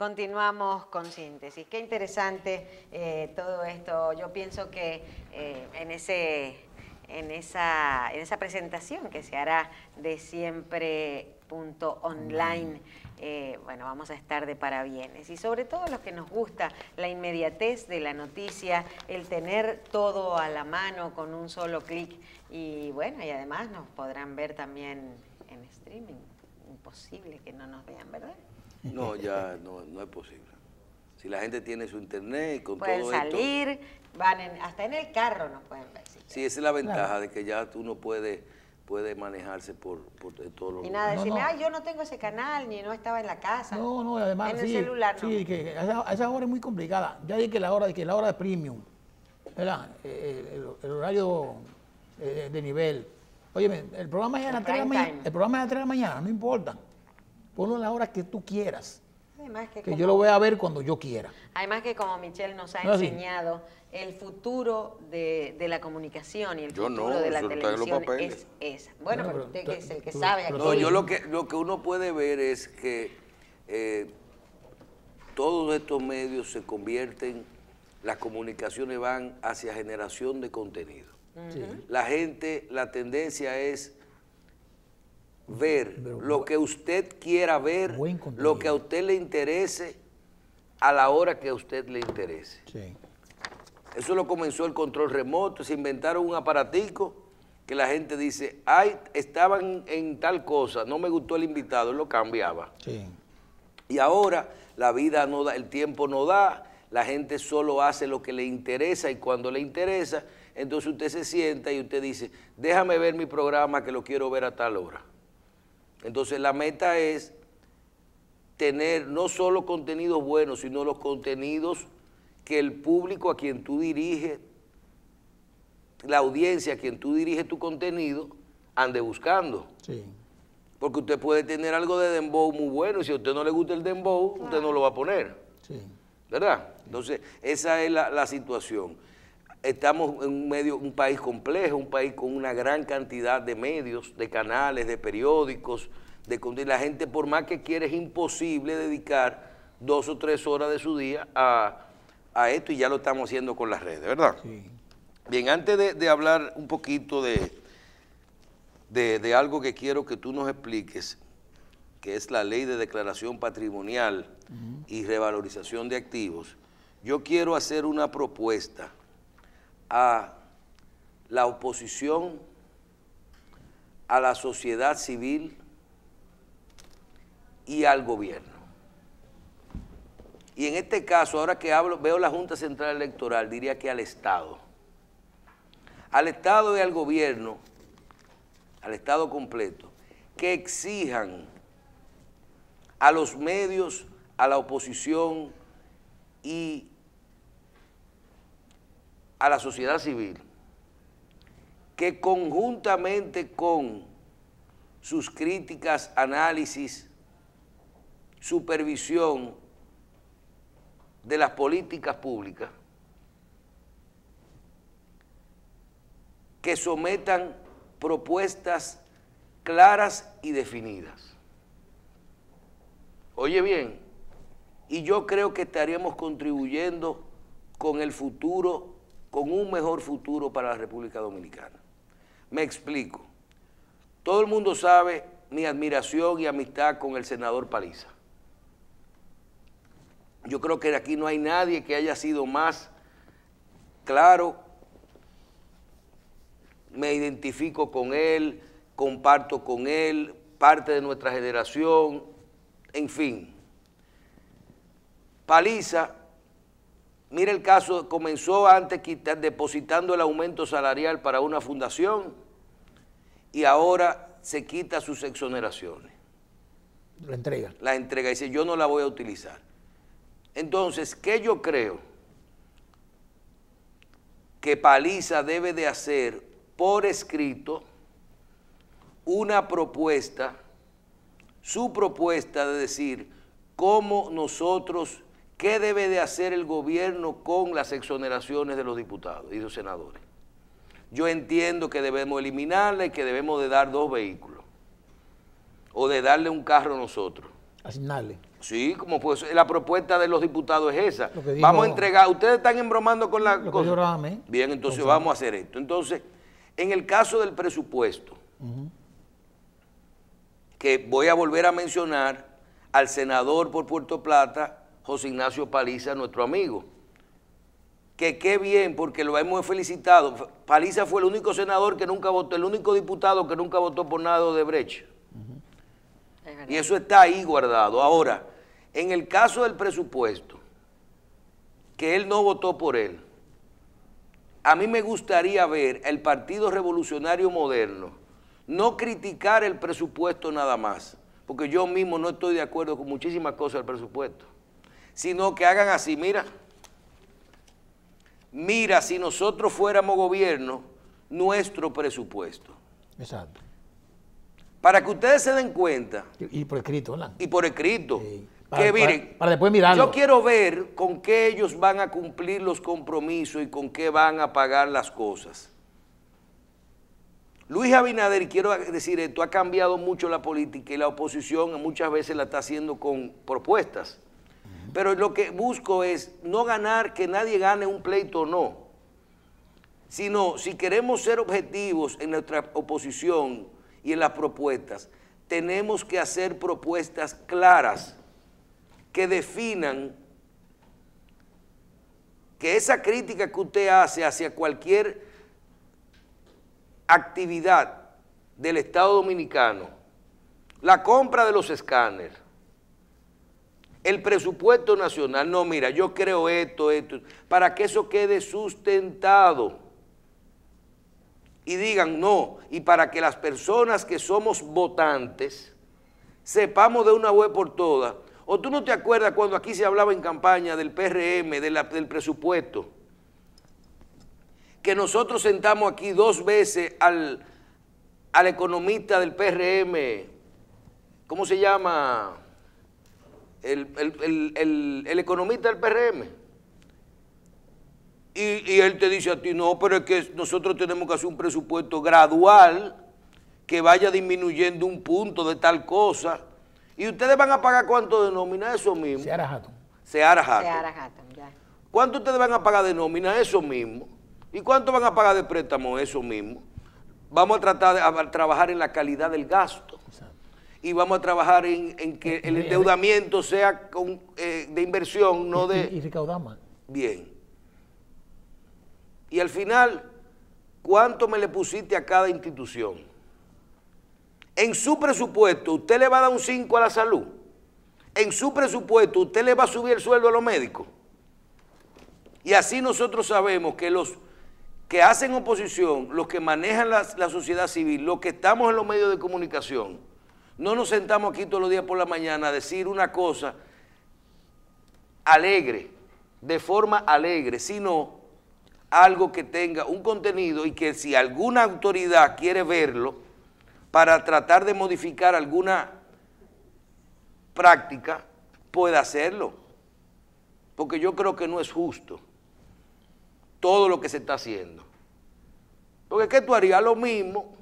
Continuamos con síntesis. Qué interesante eh, todo esto. Yo pienso que eh, en, ese, en, esa, en esa presentación que se hará de siempre.online, eh, bueno, vamos a estar de parabienes. Y sobre todo los que nos gusta la inmediatez de la noticia, el tener todo a la mano con un solo clic. Y bueno, y además nos podrán ver también en streaming. Imposible que no nos vean, ¿verdad? No, ya no, no es posible. Si la gente tiene su internet y con pueden todo salir, Pueden salir, van hasta en el carro no pueden ver. Si sí, esa es la ventaja de que ya tú no puedes puede manejarse por, por todos los Y nada, decirle ay yo no tengo ese canal, ni no estaba en la casa. No, no, además, en el celular, no. sí, que esa, hora es muy complicada. Ya dije que la hora, que la hora de premium, ¿verdad? Eh, eh, el, horario eh, de nivel. Oye, el programa es a las 3 de la mañana, el programa es a las 3 de la mañana, no importa. Ponlo a la hora que tú quieras. que, yo lo voy a ver cuando yo quiera. Además que como Michelle nos ha ah, enseñado, el futuro de, la comunicación y el futuro de la televisión es esa. Bueno, usted es el que sabe. Aquí. No, yo lo que, lo que uno puede ver es que eh, todos estos medios se convierten, las comunicaciones van hacia generación de contenido. La gente, la tendencia es ver lo que usted quiera ver, lo que a usted le interese, a la hora que a usted le interese. Eso lo comenzó el control remoto, se inventaron un aparatico que la gente dice, ay, estaban en tal cosa, no me gustó el invitado, lo cambiaba. Y ahora la vida no da, el tiempo no da, la gente solo hace lo que le interesa y cuando le interesa, entonces usted se sienta y usted dice, déjame ver mi programa que lo quiero ver a tal hora. Entonces la meta es tener no solo contenidos buenos, sino los contenidos que el público a quien tú diriges, la audiencia a quien tú diriges tu contenido, ande buscando. Sí. Porque usted puede tener algo de dembow muy bueno y si a usted no le gusta el dembow, usted no lo va a poner. Sí. ¿Verdad? Entonces, esa es la situación estamos en un, medio, un país complejo, un país con una gran cantidad de medios, de canales, de periódicos, de la gente por más que quiere es imposible dedicar dos o tres horas de su día a, esto y ya lo estamos haciendo con las redes, ¿verdad? Bien, antes de, hablar un poquito de, de, algo que quiero que tú nos expliques, que es la ley de declaración patrimonial y revalorización de activos, yo quiero hacer una propuesta a la oposición, a la sociedad civil y al gobierno. Y en este caso, ahora que hablo, veo la Junta Central Electoral, diría que al Estado. Al Estado y al gobierno, al Estado completo, que exijan a los medios, a la oposición y a la sociedad civil que conjuntamente con sus críticas, análisis, supervisión de las políticas públicas, que sometan propuestas claras y definidas. Oye bien, y yo creo que estaríamos contribuyendo con el futuro con un mejor futuro para la República Dominicana. Me explico. Todo el mundo sabe mi admiración y amistad con el senador Paliza. Yo creo que de aquí no hay nadie que haya sido más claro. Me identifico con él, comparto con él, parte de nuestra generación, en fin. Paliza Mira el caso, comenzó antes depositando el aumento salarial para una fundación y ahora se quita sus exoneraciones. La entrega. La entrega, dice yo no la voy a utilizar. Entonces, ¿qué yo creo? Que Paliza debe de hacer por escrito una propuesta, su propuesta de decir cómo nosotros ¿Qué debe de hacer el gobierno con las exoneraciones de los diputados y los senadores? Yo entiendo que debemos eliminarla y que debemos de dar dos vehículos. O de darle un carro a nosotros. Asignarle. Sí, como pues la propuesta de los diputados es esa. vamos a entregar, ustedes están embromando con la Bien, entonces vamos a hacer esto. Entonces, en el caso del presupuesto, que voy a volver a mencionar al senador por Puerto Plata, José Ignacio Paliza, nuestro amigo. Que qué bien, porque lo hemos felicitado. Paliza fue el único senador que nunca votó, el único diputado que nunca votó por nada de brecha. y eso está ahí guardado. Ahora, en el caso del presupuesto, que él no votó por él, a mí me gustaría ver el Partido Revolucionario Moderno no criticar el presupuesto nada más, porque yo mismo no estoy de acuerdo con muchísimas cosas del presupuesto sino que hagan así, mira. Mira, si nosotros fuéramos gobierno, nuestro presupuesto. Exacto. Para que ustedes se den cuenta. Y, por escrito, ¿verdad? Y por escrito. Para, que después mirarlo. Yo quiero ver con qué ellos van a cumplir los compromisos y con qué van a pagar las cosas. Luis Abinader, quiero decir esto, ha cambiado mucho la política y la oposición muchas veces la está haciendo con propuestas. Pero lo que busco es no ganar, que nadie gane un pleito o no, sino si queremos ser objetivos en nuestra oposición y en las propuestas, tenemos que hacer propuestas claras que definan que esa crítica que usted hace hacia cualquier actividad del Estado Dominicano, la compra de los escáneres, el presupuesto nacional, no, mira, yo creo esto, esto, para que eso quede sustentado. Y digan no, y para que las personas que somos votantes sepamos de una vez por todas. O tú no te acuerdas cuando aquí se hablaba en campaña del PRM, del presupuesto, que nosotros sentamos aquí dos veces al, al economista del PRM, ¿cómo se llama? el, economista del PRM. Y, él te dice a ti, no, pero es que nosotros tenemos que hacer un presupuesto gradual que vaya disminuyendo un punto de tal cosa. ¿Y ustedes van a pagar cuánto de nómina? Eso mismo. se hará jato se hará Hatton, ya. ¿Cuánto ustedes van a pagar de nómina? Eso mismo. ¿Y cuánto van a pagar de préstamo? Eso mismo. Vamos a tratar de trabajar en la calidad del gasto. Exacto y vamos a trabajar en, que eh, el eh, endeudamiento sea eh, de inversión, no de... Y, y Bien. Y al final, ¿cuánto me le pusiste a cada institución? En su presupuesto, ¿usted le va a dar un 5 a la salud? En su presupuesto, ¿usted le va a subir el sueldo a los médicos? Y así nosotros sabemos que los que hacen oposición, los que manejan la, la sociedad civil, los que estamos en los medios de comunicación, no nos sentamos aquí todos los días por la mañana a decir una cosa alegre, de forma alegre, sino algo que tenga un contenido y que si alguna autoridad quiere verlo para tratar de modificar alguna práctica, pueda hacerlo. Porque yo creo que no es justo todo lo que se está haciendo. Porque es que tú harías? Lo mismo.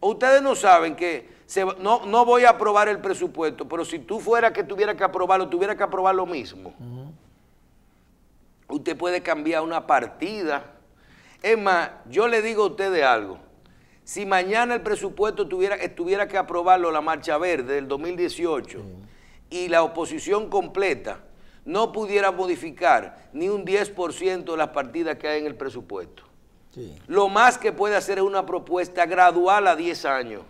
O ustedes no saben que no, voy a aprobar el presupuesto, pero si tú fuera que tuviera que aprobarlo, tuviera que aprobar lo mismo. Usted puede cambiar una partida. Es más, yo le digo a de algo. Si mañana el presupuesto tuviera, que aprobarlo la Marcha Verde del 2018 y la oposición completa no pudiera modificar ni un 10% de las partidas que hay en el presupuesto. Lo más que puede hacer es una propuesta gradual a 10 años.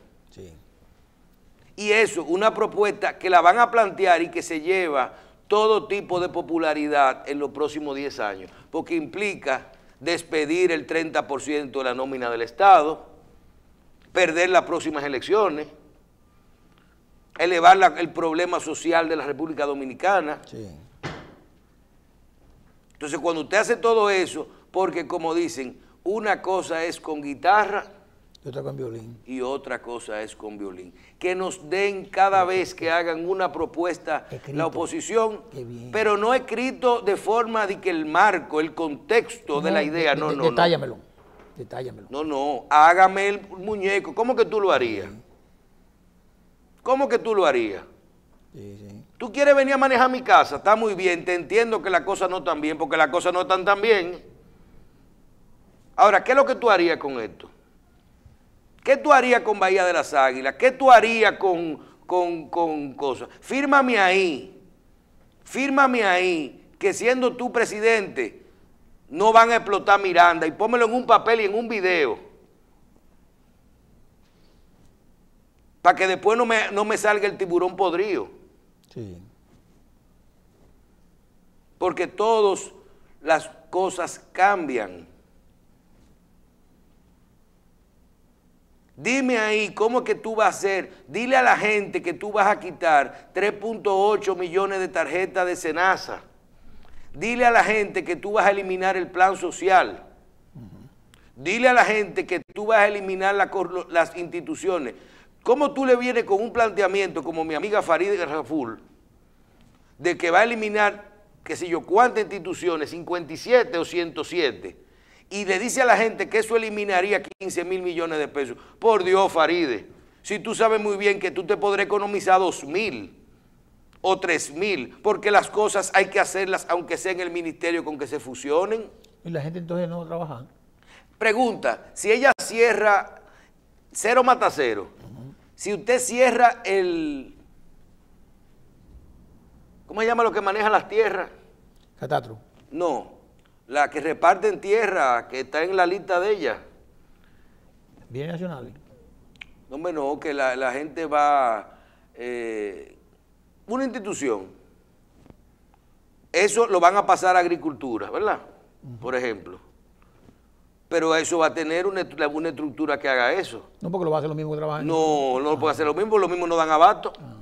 Y eso, una propuesta que la van a plantear y que se lleva todo tipo de popularidad en los próximos 10 años, porque implica despedir el 30% de la nómina del Estado, perder las próximas elecciones, elevar el problema social de la República Dominicana. Entonces, cuando usted hace todo eso, porque como dicen, una cosa es con guitarra y otra con violín. Y otra cosa es con violín. Que nos den cada vez que hagan una propuesta la oposición, pero no escrito de forma de que el marco, el contexto de la idea, no, no. Detállamelo, No, no, hágame el muñeco. ¿Cómo que tú lo harías? ¿Cómo que tú lo harías? Sí, sí. Tú quieres venir a manejar mi casa, está muy bien, te entiendo que las cosas no están bien, porque las cosas no están tan bien. Ahora, ¿qué es lo que tú harías con esto? ¿Qué tú harías con Bahía de las Águilas? ¿Qué tú harías con, con, con cosas? Fírmame ahí, fírmame ahí, que siendo tú presidente no van a explotar Miranda y pónmelo en un papel y en un video. Para que después no me, salga el tiburón podrido. Sí. Porque todas las cosas cambian. Dime ahí, ¿cómo es que tú vas a hacer? Dile a la gente que tú vas a quitar 3.8 millones de tarjetas de Senasa. Dile a la gente que tú vas a eliminar el plan social. Dile a la gente que tú vas a eliminar las instituciones. ¿Cómo tú le vienes con un planteamiento como mi amiga Farid Raful de que va a eliminar, qué sé yo, cuántas instituciones, 57 o 107? y le dice a la gente que eso eliminaría 15 mil millones de pesos. Por Dios, Faride, si tú sabes muy bien que tú te podrás economizar 2 mil o 3 mil, porque las cosas hay que hacerlas aunque sea en el ministerio con que se fusionen. Y la gente entonces no trabaja. Pregunta, si ella cierra cero mata cero, si usted cierra el... ¿Cómo se llama lo que maneja las tierras? Catatro. No, la que reparten tierra, que está en la lista de ella. Bien nacional. No, hombre, no, que la, gente va... Eh, una institución, eso lo van a pasar a agricultura, ¿verdad? Por ejemplo. Pero eso va a tener una, estructura que haga eso. No, porque lo va a hacer lo mismo que No, no lo puede ah. hacer lo mismo, lo mismo no dan abasto. Ah.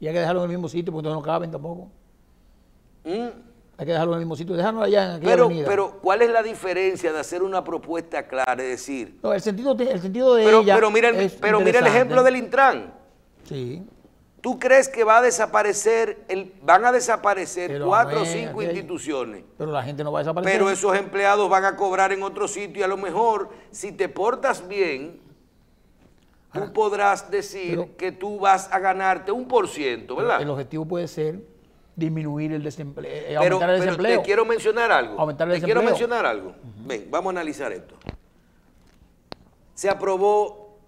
Y hay que dejarlo en el mismo sitio porque no caben tampoco. Mm hay que dejarlo en el mismo sitio, dejarlo allá en aquella pero, Pero, ¿cuál es la diferencia de hacer una propuesta clara? Es decir... No, el sentido de, pero, ella pero mira el, ejemplo del Intran. Sí. ¿Tú crees que va a desaparecer, el, van a desaparecer cuatro o cinco instituciones? Pero la gente no va a desaparecer. Pero esos empleados van a cobrar en otro sitio y a lo mejor, si te portas bien, tú podrás decir que tú vas a ganarte un por ciento, ¿verdad? El objetivo puede ser disminuir el desempleo, eh, eh, pero, aumentar el quiero mencionar algo. quiero mencionar algo. Ven, vamos a analizar esto. Se aprobó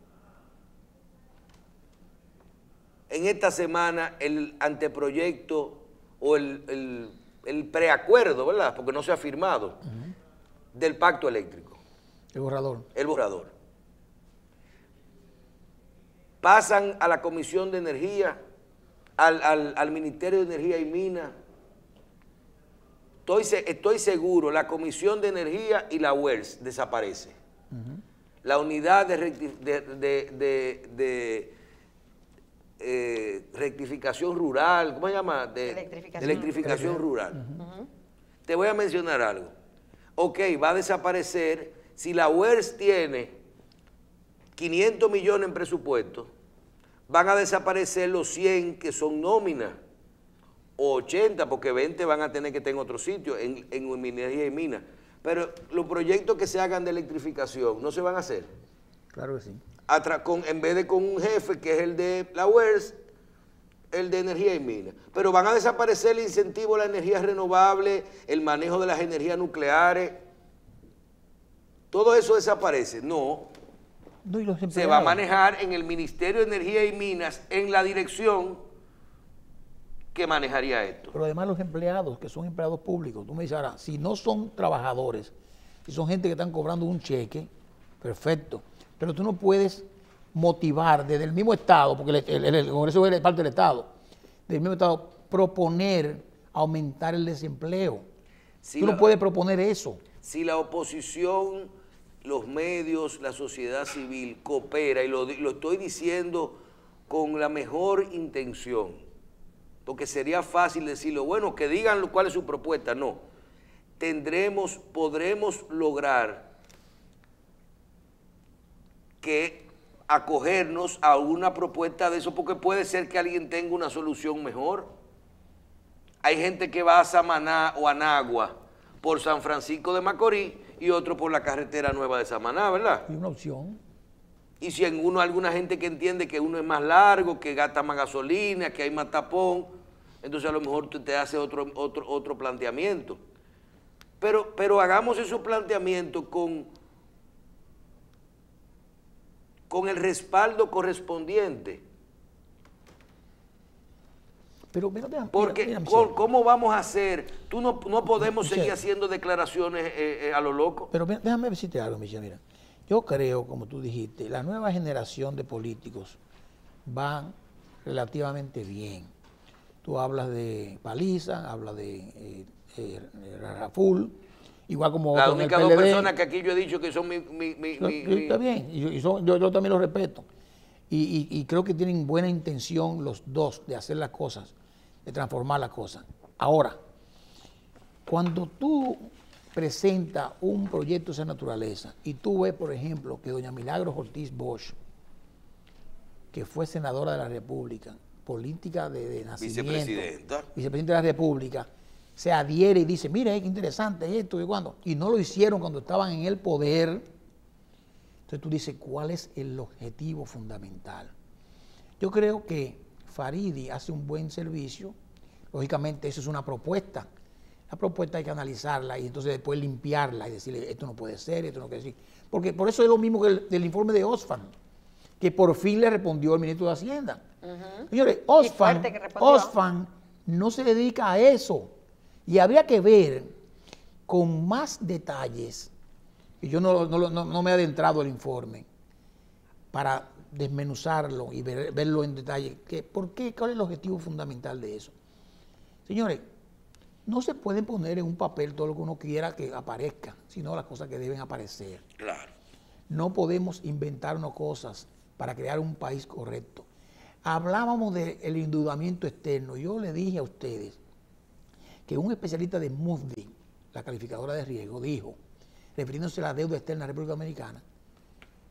en esta semana el anteproyecto o el, el, preacuerdo, ¿verdad? Porque no se ha firmado, del pacto eléctrico. El borrador. El borrador. Pasan a la Comisión de Energía al, Ministerio de Energía y Minas. Estoy, estoy, seguro, la Comisión de Energía y la UERS desaparece. La unidad de, eh, rectificación rural, ¿cómo se llama? De, electrificación, rural. Te voy a mencionar algo. Ok, va a desaparecer si la UERS tiene 500 millones en presupuesto van a desaparecer los 100 que son nóminas, o 80, porque 20 van a tener que estar en otro sitio, en, en y minas. Pero los proyectos que se hagan de electrificación no se van a hacer. Claro que sí. en vez de con un jefe que es el de la UERS, el de energía y minas. Pero van a desaparecer el incentivo a la energía renovable, el manejo de las energías nucleares. Todo eso desaparece. No, se va a manejar en el Ministerio de Energía y Minas, en la dirección que manejaría esto. Pero además los empleados, que son empleados públicos, tú me dices ahora, si no son trabajadores, si son gente que están cobrando un cheque, perfecto, pero tú no puedes motivar desde el mismo Estado, porque el, Congreso es parte del Estado, del mismo Estado, proponer aumentar el desempleo. tú no puedes proponer eso. Si la oposición los medios, la sociedad civil coopera, y lo, estoy diciendo con la mejor intención, porque sería fácil decirlo, bueno, que digan cuál es su propuesta, no. Tendremos, podremos lograr que acogernos a una propuesta de eso, porque puede ser que alguien tenga una solución mejor. Hay gente que va a Samaná o a Anagua por San Francisco de Macorís y otro por la carretera nueva de Samaná, ¿verdad? Y una opción. Y si en uno alguna gente que entiende que uno es más largo, que gasta más gasolina, que hay más tapón, entonces a lo mejor te hace otro, otro, otro planteamiento. Pero, pero hagamos esos planteamiento con, con el respaldo correspondiente pero Porque, ¿cómo vamos a hacer? Tú no, podemos seguir haciendo declaraciones eh, eh, a lo loco. Pero déjame decirte algo, Michelle, mira. Yo creo, como tú dijiste, la nueva generación de políticos va relativamente bien. Tú hablas de Paliza, hablas de eh, Raful, igual como... Las únicas dos personas que aquí yo he dicho que son mi... está bien, y, yo, también los respeto. Y, y, creo que tienen buena intención los dos de hacer las cosas transformar la cosa. Ahora, cuando tú presenta un proyecto de esa naturaleza y tú ves, por ejemplo, que doña Milagros Ortiz Bosch, que fue senadora de la República, política de, nacimiento, vicepresidenta. de la República, se adhiere y dice, mira, qué interesante esto, y cuando, y no lo hicieron cuando estaban en el poder, entonces tú dices, ¿cuál es el objetivo fundamental? Yo creo que Faridi hace un buen servicio, lógicamente eso es una propuesta. La propuesta hay que analizarla y entonces después limpiarla y decirle, esto no puede ser, esto no puede ser. Porque por eso es lo mismo que el del informe de OSFAN que por fin le respondió el ministro de Hacienda. Señores, OSFAN no se dedica a eso. Y habría que ver con más detalles, y yo no, me he adentrado al informe, para desmenuzarlo y verlo en detalle. ¿Qué, ¿Por ¿Cuál es el objetivo fundamental de eso? Señores, no se pueden poner en un papel todo lo que uno quiera que aparezca, sino las cosas que deben aparecer. Claro. No podemos inventarnos cosas para crear un país correcto. Hablábamos del endeudamiento externo. Yo le dije a ustedes que un especialista de Moody, la calificadora de riesgo, dijo, refiriéndose a la deuda externa de la República Dominicana,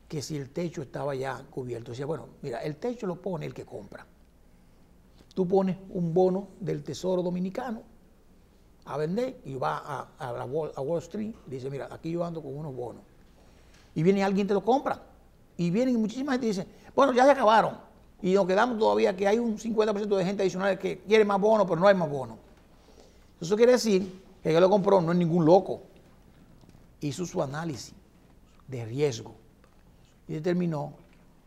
que si el techo estaba ya cubierto. Decía, bueno, mira, el techo lo pone el que compra. Tú pones un bono del Tesoro Dominicano a vender y va a, Wall, Street dice, mira, aquí yo ando con unos bonos. Y viene alguien te lo compra. Y vienen muchísima gente y dice, bueno, ya se acabaron. Y nos quedamos todavía que hay un 50% de gente adicional que quiere más bonos, pero no hay más bonos. Eso quiere decir que el que lo compró no es ningún loco. Hizo su análisis de riesgo y determinó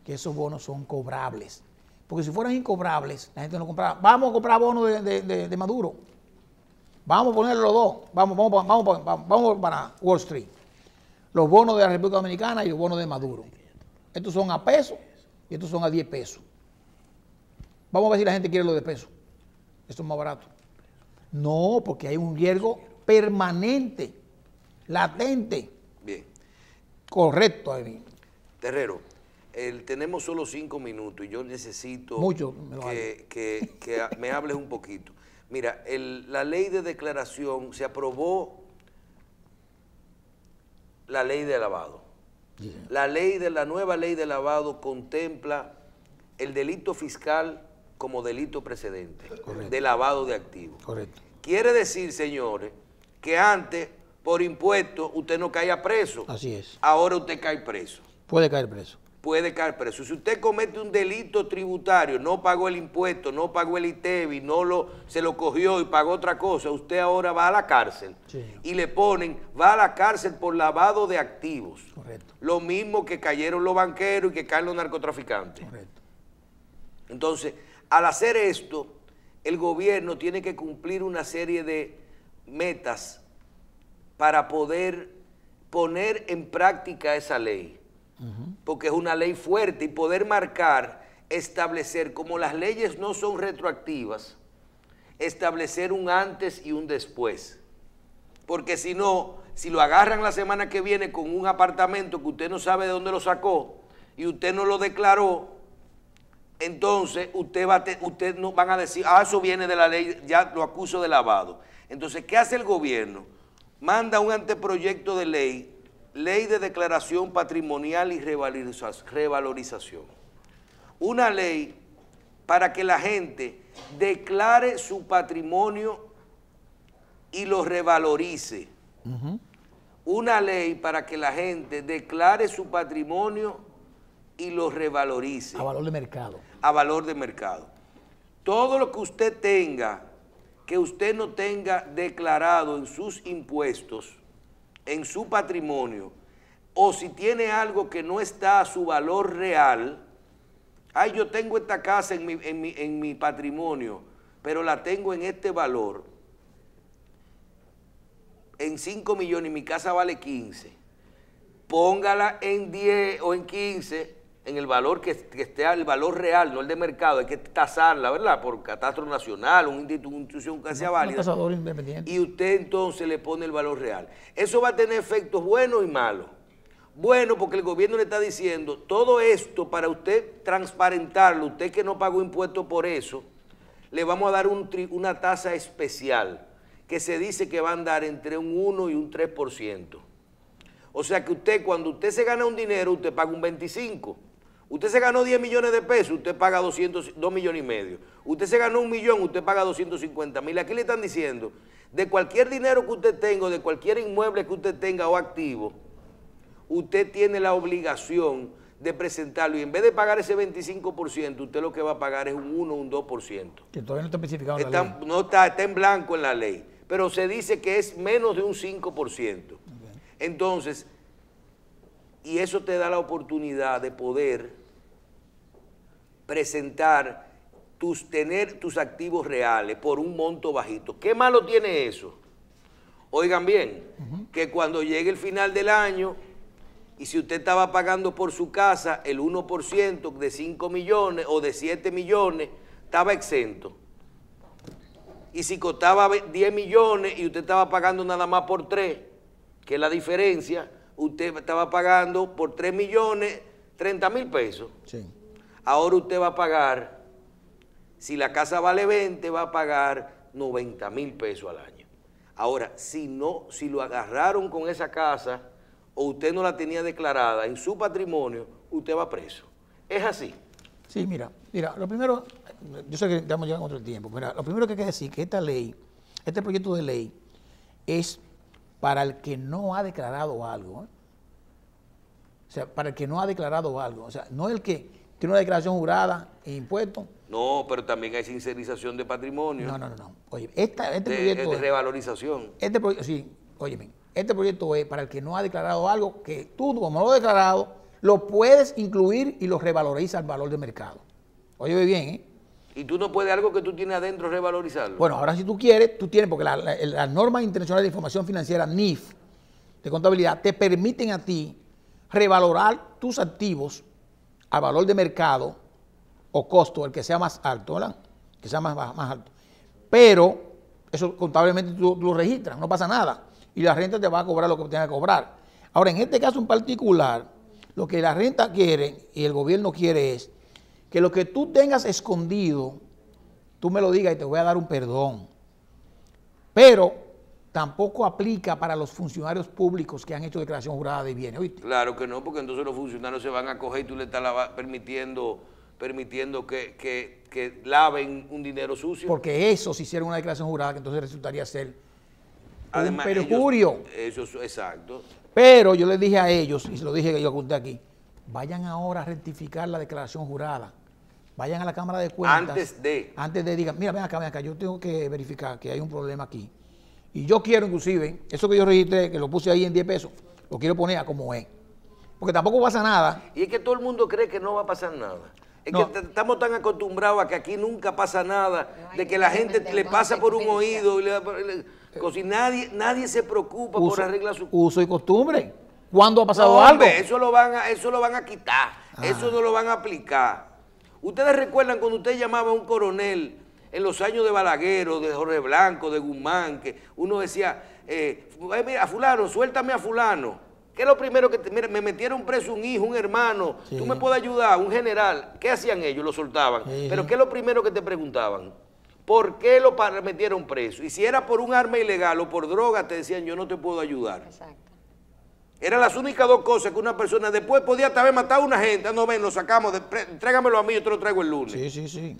que esos bonos son cobrables. Porque si fueran incobrables, la gente no compraba. Vamos a comprar bonos de, Maduro. Vamos a poner los dos. Vamos, vamos, para Wall Street. Los bonos de la República Dominicana y los bonos de Maduro. Estos son a peso y estos son a 10 pesos. Vamos a ver si la gente quiere los de peso. Esto es más barato. No, porque hay un riesgo permanente, latente. Bien. Correcto, mismo Terrero, tenemos solo cinco minutos y yo necesito que, me hables un poquito. Mira, la ley de declaración se aprobó la ley de lavado. La ley de la nueva ley de lavado contempla el delito fiscal como delito precedente de lavado de activos. Correcto. Quiere decir, señores, que antes por impuestos usted no caía preso. Así es. Ahora usted cae preso. Puede caer preso. Puede caer preso. Si usted comete un delito tributario, no pagó el impuesto, no pagó el ITEBI, e no lo, se lo cogió y pagó otra cosa, usted ahora va a la cárcel. Y le ponen, va a la cárcel por lavado de activos. Correcto. Lo mismo que cayeron los banqueros y que caen los narcotraficantes. Correcto. Entonces, al hacer esto, el gobierno tiene que cumplir una serie de metas para poder poner en práctica esa ley porque es una ley fuerte y poder marcar, establecer, como las leyes no son retroactivas, establecer un antes y un después. Porque si no, si lo agarran la semana que viene con un apartamento que usted no sabe de dónde lo sacó y usted no lo declaró, entonces usted, va usted no van a decir, ah, eso viene de la ley, ya lo acuso de lavado. Entonces, ¿qué hace el gobierno? Manda un anteproyecto de ley ley de declaración patrimonial y revalorización. Una ley para que la gente declare su patrimonio y lo revalorice. Una ley para que la gente declare su patrimonio y lo revalorice. A valor de mercado. A valor de mercado. Todo lo que usted tenga, que usted no tenga declarado en sus impuestos, en su patrimonio o si tiene algo que no está a su valor real, ay, yo tengo esta casa en mi, en mi, en mi patrimonio, pero la tengo en este valor, en 5 millones y mi casa vale 15, póngala en 10 o en 15 en el valor que, esté el valor real, no el de mercado, hay que tasarla, ¿verdad? Por catastro nacional, una institución que sea válida. Un independiente. Y usted entonces le pone el valor real. Eso va a tener efectos buenos y malos. Bueno, porque el gobierno le está diciendo, todo esto para usted transparentarlo, usted que no pagó impuestos por eso, le vamos a dar un una tasa especial que se dice que va a andar entre un 1 y un 3%. O sea que usted, cuando usted se gana un dinero, usted paga un 25%. Usted se ganó 10 millones de pesos, usted paga 2 millones y medio. Usted se ganó un millón, usted paga 250 mil. Aquí le están diciendo, de cualquier dinero que usted tenga, de cualquier inmueble que usted tenga o activo, usted tiene la obligación de presentarlo y en vez de pagar ese 25%, usted lo que va a pagar es un 1 o un 2%. Que todavía no está especificado en está, No está, está en blanco en la ley, pero se dice que es menos de un 5%. Entonces, y eso te da la oportunidad de poder presentar tus, tener tus activos reales por un monto bajito. ¿Qué malo tiene eso? Oigan bien, que cuando llegue el final del año y si usted estaba pagando por su casa el 1% de 5 millones o de 7 millones, estaba exento. Y si costaba 10 millones y usted estaba pagando nada más por 3, que es la diferencia, usted estaba pagando por 3 millones 30 mil pesos. Sí. Ahora usted va a pagar, si la casa vale 20, va a pagar 90 mil pesos al año. Ahora, si no, si lo agarraron con esa casa o usted no la tenía declarada en su patrimonio, usted va preso. Es así. Sí, mira, mira, lo primero, yo sé que estamos llegando a otro tiempo, mira, lo primero que hay que decir que esta ley, este proyecto de ley es para el que no ha declarado algo. ¿eh? O sea, para el que no ha declarado algo. O sea, no el que tiene una declaración jurada e impuestos. No, pero también hay sincerización de patrimonio. No, no, no. Oye, este proyecto. De revalorización. este proyecto, sí, óyeme, este proyecto es para el que no ha declarado algo que tú, como lo has declarado, lo puedes incluir y lo revaloriza al valor de mercado. Oye, bien, ¿eh? Y tú no puedes algo que tú tienes adentro revalorizarlo. Bueno, ahora si tú quieres, tú tienes, porque las normas internacionales de información financiera, NIF, de contabilidad, te permiten a ti revalorar tus activos a valor de mercado o costo, el que sea más alto, ¿verdad? que sea más, más, alto. Pero eso contablemente tú, lo registras, no pasa nada. Y la renta te va a cobrar lo que tenga que cobrar. Ahora, en este caso en particular, lo que la renta quiere y el gobierno quiere es que lo que tú tengas escondido, tú me lo digas y te voy a dar un perdón. Pero tampoco aplica para los funcionarios públicos que han hecho declaración jurada de bienes. Claro que no, porque entonces los funcionarios se van a coger y tú le estás permitiendo, permitiendo que, laven un dinero sucio. Porque eso, si hicieron una declaración jurada, que entonces resultaría ser un perjurio. Eso es exacto. Pero yo les dije a ellos, y se lo dije que yo conté aquí, vayan ahora a rectificar la declaración jurada. Vayan a la Cámara de Cuentas. Antes de. Antes de, digan, mira, ven acá, ven acá, yo tengo que verificar que hay un problema aquí y yo quiero inclusive, eso que yo registré, que lo puse ahí en 10 pesos, lo quiero poner a como es. Porque tampoco pasa nada. Y es que todo el mundo cree que no va a pasar nada. Es que estamos tan acostumbrados a que aquí nunca pasa nada, de que la gente le pasa por un oído, y si eh, nadie, nadie se preocupa por arreglar su... Uso y costumbre. ¿Cuándo ha pasado algo? Eso lo van a, eso lo van a quitar, eso ah. no lo van a aplicar. Ustedes recuerdan cuando usted llamaba a un coronel en los años de Balaguero, de Jorge Blanco, de Guzmán, que uno decía, eh, eh, mira, a fulano, suéltame a fulano. ¿Qué es lo primero que te, mira, me metieron preso un hijo, un hermano? ¿Tú me puedes ayudar? Un general. ¿Qué hacían ellos? Lo soltaban. Pero ¿qué es lo primero que te preguntaban? ¿Por qué lo metieron preso? Y si era por un arma ilegal o por droga, te decían, yo no te puedo ayudar. Exacto. Eran las únicas dos cosas que una persona después podía tal vez matar a una gente. Ah, no, ven, lo sacamos, de, a mí, yo te lo traigo el lunes. Sí, sí, sí.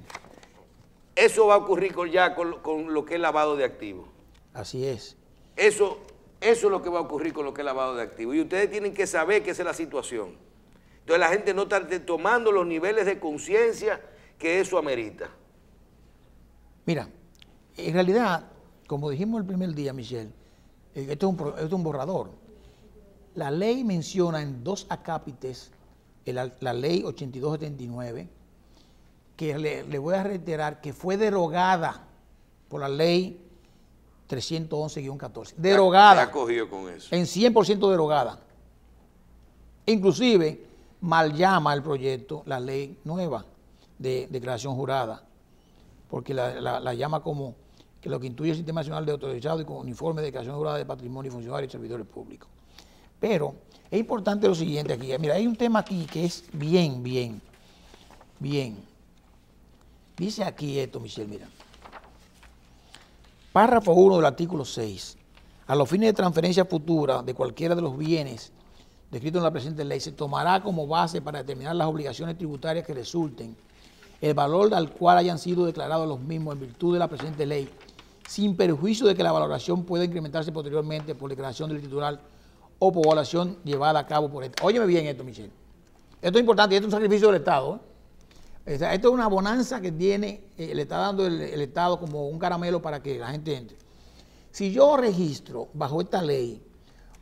Eso va a ocurrir con, ya con, lo que es lavado de activos. Así es. Eso, eso es lo que va a ocurrir con lo que es lavado de activos. Y ustedes tienen que saber que esa es la situación. Entonces la gente no está tomando los niveles de conciencia que eso amerita. Mira, en realidad, como dijimos el primer día, Michelle, eh, esto es un, borrador. La ley menciona en dos acápites, la ley 8279, le, voy a reiterar, que fue derogada por la ley 311-14. Derogada. cogido con eso? En 100% derogada. Inclusive, mal llama el proyecto la ley nueva de declaración jurada, porque la, llama como que lo que intuye el Sistema Nacional de Autorizado y con uniforme de declaración jurada de patrimonio y funcionarios y servidores públicos. Pero es importante lo siguiente aquí. Mira, hay un tema aquí que es bien, bien, bien. Dice aquí esto, Michelle, mira. Párrafo 1 del artículo 6. A los fines de transferencia futura de cualquiera de los bienes descritos en la presente ley, se tomará como base para determinar las obligaciones tributarias que resulten el valor al cual hayan sido declarados los mismos en virtud de la presente ley, sin perjuicio de que la valoración pueda incrementarse posteriormente por declaración del titular o por valoración llevada a cabo por Estado. Óyeme bien esto, Michelle. Esto es importante es un sacrificio del Estado. ¿eh? esto es una bonanza que tiene, eh, le está dando el, Estado como un caramelo para que la gente entre. Si yo registro bajo esta ley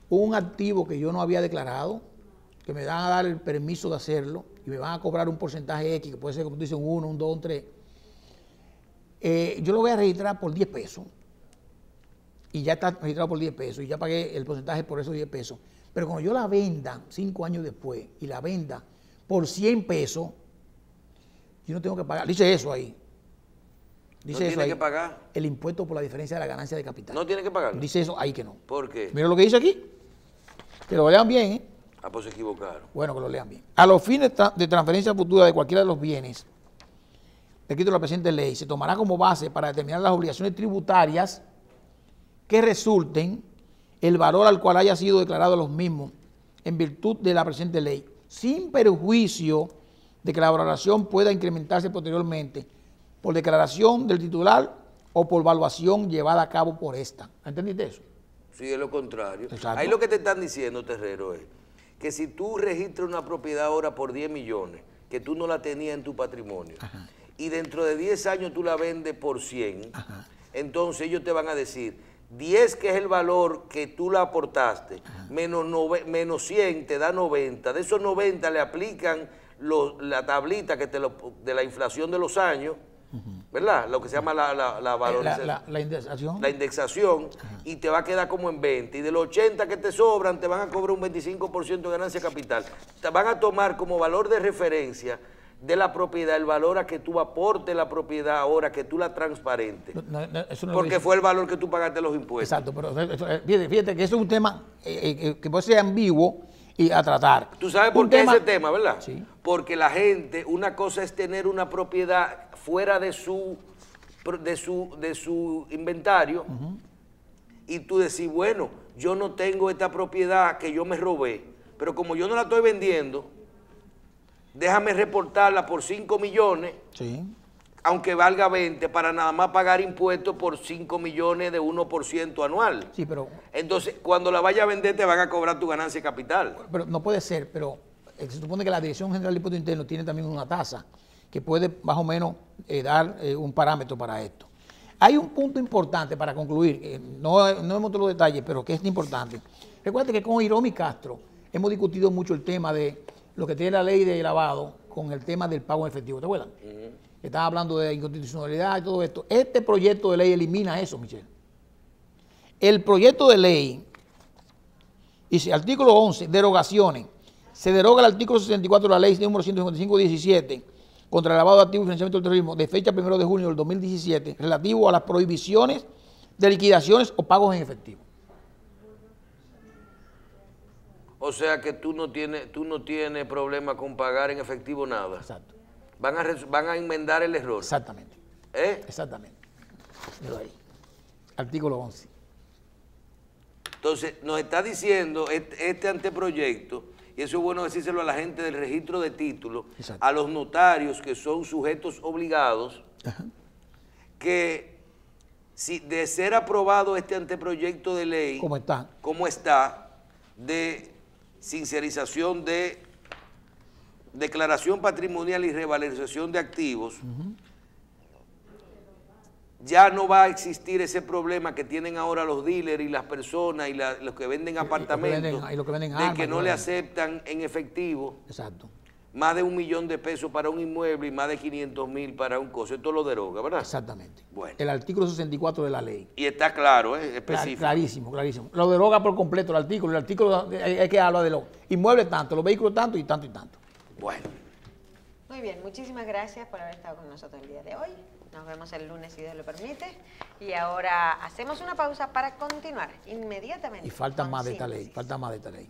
un activo que yo no había declarado, que me van a dar el permiso de hacerlo y me van a cobrar un porcentaje X, que puede ser como tú dices, un 1, un 2, un 3, eh, yo lo voy a registrar por 10 pesos. Y ya está registrado por 10 pesos y ya pagué el porcentaje por esos 10 pesos. Pero cuando yo la venda 5 años después y la venda por 100 pesos, no tengo que pagar. Dice eso ahí. Dice no tiene que pagar. El impuesto por la diferencia de la ganancia de capital. No tiene que pagar. Dice eso ahí que no. ¿Por qué? Mira lo que dice aquí. Que lo lean bien, ¿eh? Ah, pues se equivocaron. Bueno, que lo lean bien. A los fines de transferencia futura de cualquiera de los bienes, escrito en la presente ley, se tomará como base para determinar las obligaciones tributarias que resulten el valor al cual haya sido declarado los mismos en virtud de la presente ley, sin perjuicio de que la valoración pueda incrementarse posteriormente por declaración del titular o por valuación llevada a cabo por esta. ¿Entendiste eso? Sí, es lo contrario. Ahí lo que te están diciendo, Terrero, es que si tú registras una propiedad ahora por 10 millones, que tú no la tenías en tu patrimonio, y dentro de 10 años tú la vendes por 100, entonces ellos te van a decir, 10 que es el valor que tú la aportaste, menos, menos 100 te da 90, de esos 90 le aplican la tablita que te lo, de la inflación de los años, ¿verdad? Lo que se llama la, la, la eh, valorización. La, indexación. La indexación, y te va a quedar como en 20. Y de los 80 que te sobran, te van a cobrar un 25% de ganancia capital. Te van a tomar como valor de referencia de la propiedad, el valor a que tú aportes la propiedad ahora, que tú la transparentes. porque fue el valor que tú pagaste los impuestos. Exacto, pero eh, eh, fíjate, que eso es un tema que puede ser ambiguo y a tratar. ¿Tú sabes por qué tema... ese tema, verdad? Porque la gente, una cosa es tener una propiedad fuera de su, de su, de su inventario y tú decís, bueno, yo no tengo esta propiedad que yo me robé, pero como yo no la estoy vendiendo, déjame reportarla por 5 millones. Sí aunque valga 20, para nada más pagar impuestos por 5 millones de 1% anual. Sí, pero... Entonces, cuando la vaya a vender, te van a cobrar tu ganancia de capital. Pero no puede ser, pero eh, se supone que la Dirección General de Impuestos Internos tiene también una tasa que puede más o menos eh, dar eh, un parámetro para esto. Hay un punto importante para concluir, no, no hemos todos los detalles, pero que es importante. Recuerda que con Iromi Castro hemos discutido mucho el tema de lo que tiene la ley de lavado con el tema del pago en efectivo, ¿te acuerdas? Estaba hablando de inconstitucionalidad y todo esto. Este proyecto de ley elimina eso, Michelle. El proyecto de ley, dice artículo 11, derogaciones. Se deroga el artículo 64 de la ley número 155-17 contra el lavado de activos y financiamiento del terrorismo de fecha 1 de junio del 2017 relativo a las prohibiciones de liquidaciones o pagos en efectivo. O sea que tú no tienes, tú no tienes problema con pagar en efectivo nada. Exacto van a, enmendar el error. Exactamente. ¿Eh? Exactamente. Artículo 11. Entonces, nos está diciendo este anteproyecto, y eso es bueno decírselo a la gente del registro de títulos, a los notarios que son sujetos obligados, que si de ser aprobado este anteproyecto de ley, ¿cómo está? ¿Cómo está? De sincerización de declaración patrimonial y revalorización de activos, ya no va a existir ese problema que tienen ahora los dealers y las personas y los que venden apartamentos, y, que de que no le aceptan en efectivo. más de un millón de pesos para un inmueble y más de 500 mil para un coche. Esto lo deroga, ¿verdad? Exactamente. Bueno. El artículo 64 de la ley. Y está claro, ¿eh? específico. clarísimo, clarísimo. Lo deroga por completo el artículo. El artículo eh, es que habla de los inmuebles tanto, los vehículos tanto y tanto y tanto. Bueno. Muy bien, muchísimas gracias por haber estado con nosotros el día de hoy. Nos vemos el lunes si Dios lo permite. Y ahora hacemos una pausa para continuar inmediatamente. Y falta más de esta ley, falta más de esta ley.